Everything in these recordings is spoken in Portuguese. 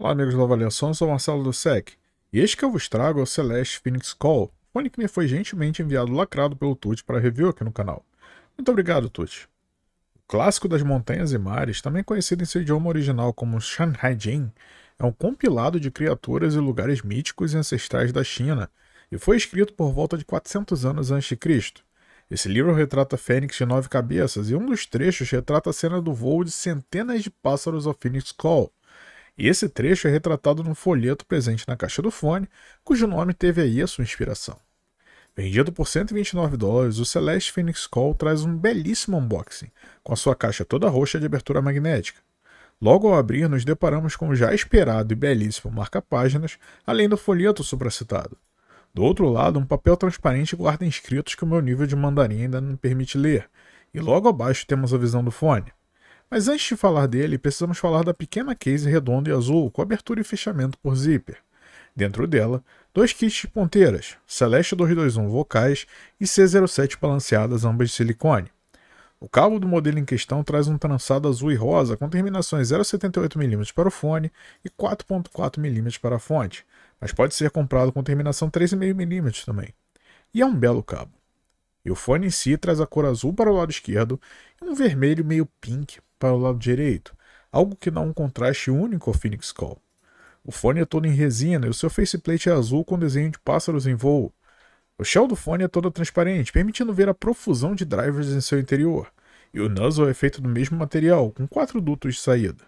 Olá, amigos do Avaliação, sou o Marcelo Sec e este que eu vos trago é o Celeste Phoenix Call, fone que me foi gentilmente enviado lacrado pelo Tuti para review aqui no canal. Muito obrigado, Tuti. O clássico das montanhas e mares, também conhecido em seu idioma original como Shanghai Jin, é um compilado de criaturas e lugares míticos e ancestrais da China, e foi escrito por volta de 400 anos antes de Cristo. Esse livro retrata Fênix de nove cabeças, e um dos trechos retrata a cena do voo de centenas de pássaros ao Phoenix Call, e Esse trecho é retratado num folheto presente na caixa do fone, cujo nome teve aí a sua inspiração. Vendido por 129 dólares, o Celeste Phoenix Call traz um belíssimo unboxing, com a sua caixa toda roxa de abertura magnética. Logo ao abrir, nos deparamos com o já esperado e belíssimo marca-páginas, além do folheto supracitado. Do outro lado, um papel transparente guarda inscritos que o meu nível de mandarim ainda não permite ler, e logo abaixo temos a visão do fone. Mas antes de falar dele, precisamos falar da pequena case redonda e azul com abertura e fechamento por zíper. Dentro dela, dois kits de ponteiras, Celeste 221 vocais e C07 balanceadas ambas de silicone. O cabo do modelo em questão traz um trançado azul e rosa com terminações 0,78mm para o fone e 4,4mm para a fonte, mas pode ser comprado com terminação 3,5mm também. E é um belo cabo. E o fone em si traz a cor azul para o lado esquerdo e um vermelho meio pink para o lado direito, algo que dá um contraste único ao Phoenix Call. O fone é todo em resina e o seu faceplate é azul com desenho de pássaros em voo. O shell do fone é todo transparente, permitindo ver a profusão de drivers em seu interior, e o nozzle é feito do mesmo material, com quatro dutos de saída.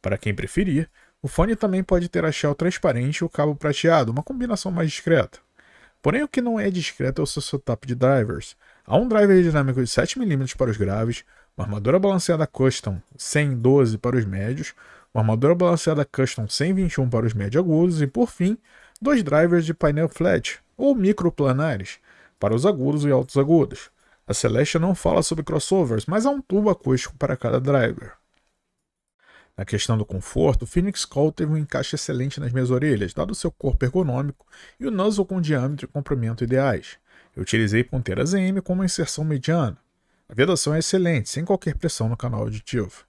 Para quem preferir, o fone também pode ter a shell transparente e o cabo prateado, uma combinação mais discreta. Porém, o que não é discreto é o seu setup de drivers. Há um driver dinâmico de 7mm para os graves, uma armadura balanceada custom 112 para os médios, uma armadura balanceada custom 121 para os médio agudos e, por fim, dois drivers de painel flat ou microplanares para os agudos e altos agudos. A Celeste não fala sobre crossovers, mas há um tubo acústico para cada driver. Na questão do conforto, o Phoenix Call teve um encaixe excelente nas minhas orelhas, dado seu corpo ergonômico e o nozzle com diâmetro e comprimento ideais. Eu utilizei ponteiras M como inserção mediana. A vedação é excelente, sem qualquer pressão no canal auditivo.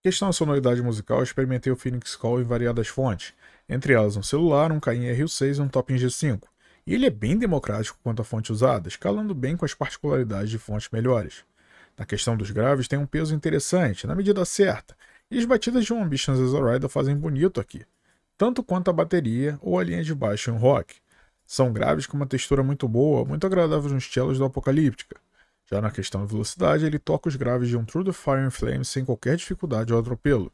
questão da sonoridade musical, experimentei o Phoenix Call em variadas fontes, entre elas um celular, um Kain R6 e um Topin G5. E ele é bem democrático quanto à fonte usada, escalando bem com as particularidades de fontes melhores. Na questão dos graves, tem um peso interessante, na medida certa, e as batidas de um Ambitions Azorida fazem bonito aqui, tanto quanto a bateria ou a linha de baixo em rock. São graves com uma textura muito boa, muito agradável nos estilos do Apocalíptica. Já na questão da velocidade, ele toca os graves de um True the Fire and Flames sem qualquer dificuldade ou atropelo.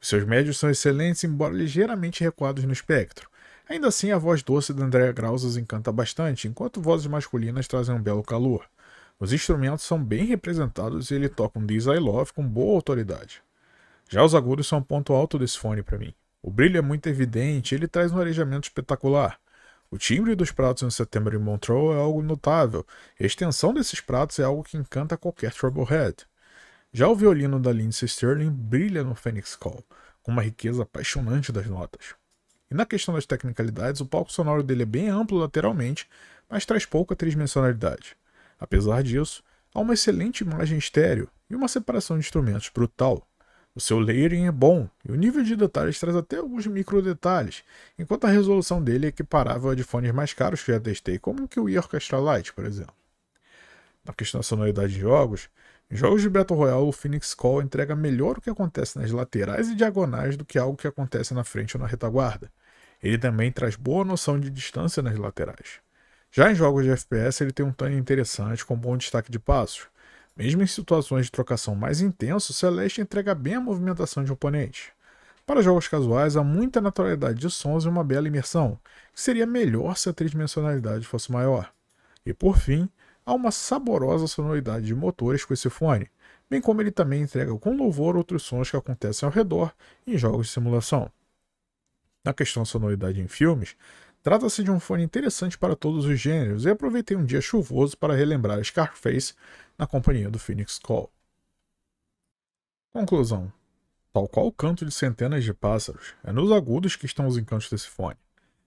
Os seus médios são excelentes, embora ligeiramente recuados no espectro. Ainda assim, a voz doce da Andrea Grausas encanta bastante, enquanto vozes masculinas trazem um belo calor. Os instrumentos são bem representados e ele toca um This I Love com boa autoridade. Já os agudos são um ponto alto desse fone para mim. O brilho é muito evidente e ele traz um arejamento espetacular. O timbre dos pratos em setembro em Montreux é algo notável, e a extensão desses pratos é algo que encanta qualquer Troublehead. Já o violino da Lindsay Sterling brilha no Phoenix Call, com uma riqueza apaixonante das notas. E na questão das tecnicalidades, o palco sonoro dele é bem amplo lateralmente, mas traz pouca tridimensionalidade. Apesar disso, há uma excelente imagem estéreo e uma separação de instrumentos brutal. O seu layering é bom e o nível de detalhes traz até alguns micro detalhes, enquanto a resolução dele é equiparável a de fones mais caros que já testei, como o que Orchestra Lite, por exemplo. Na questão da sonoridade de jogos, em jogos de Battle Royale, o Phoenix Call entrega melhor o que acontece nas laterais e diagonais do que algo que acontece na frente ou na retaguarda. Ele também traz boa noção de distância nas laterais. Já em jogos de FPS, ele tem um tanque interessante com bom destaque de passos, mesmo em situações de trocação mais intensas, Celeste entrega bem a movimentação de um oponente. Para jogos casuais, há muita naturalidade de sons e uma bela imersão, que seria melhor se a tridimensionalidade fosse maior. E por fim, há uma saborosa sonoridade de motores com esse fone, bem como ele também entrega com louvor outros sons que acontecem ao redor em jogos de simulação. Na questão sonoridade em filmes, Trata-se de um fone interessante para todos os gêneros e aproveitei um dia chuvoso para relembrar Scarface na companhia do Phoenix Call. Conclusão. Tal qual o canto de centenas de pássaros, é nos agudos que estão os encantos desse fone.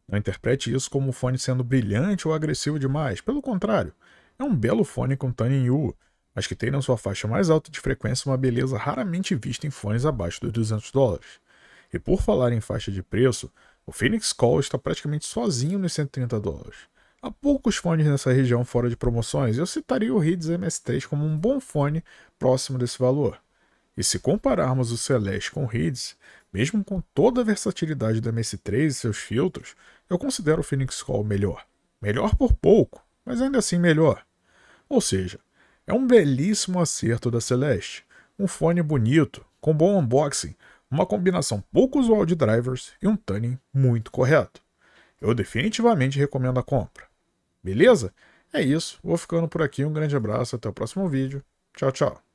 Não interprete isso como o fone sendo brilhante ou agressivo demais, pelo contrário, é um belo fone com Tannin U, mas que tem na sua faixa mais alta de frequência uma beleza raramente vista em fones abaixo dos 200 dólares. E por falar em faixa de preço, o Phoenix Call está praticamente sozinho nos 130 dólares. Há poucos fones nessa região fora de promoções, eu citaria o Rids MS3 como um bom fone próximo desse valor. E se compararmos o Celeste com o Rids, mesmo com toda a versatilidade do MS3 e seus filtros, eu considero o Phoenix Call melhor. Melhor por pouco, mas ainda assim melhor. Ou seja, é um belíssimo acerto da Celeste, um fone bonito, com bom unboxing, uma combinação pouco usual de drivers e um tuning muito correto. Eu definitivamente recomendo a compra. Beleza? É isso, vou ficando por aqui, um grande abraço, até o próximo vídeo. Tchau, tchau.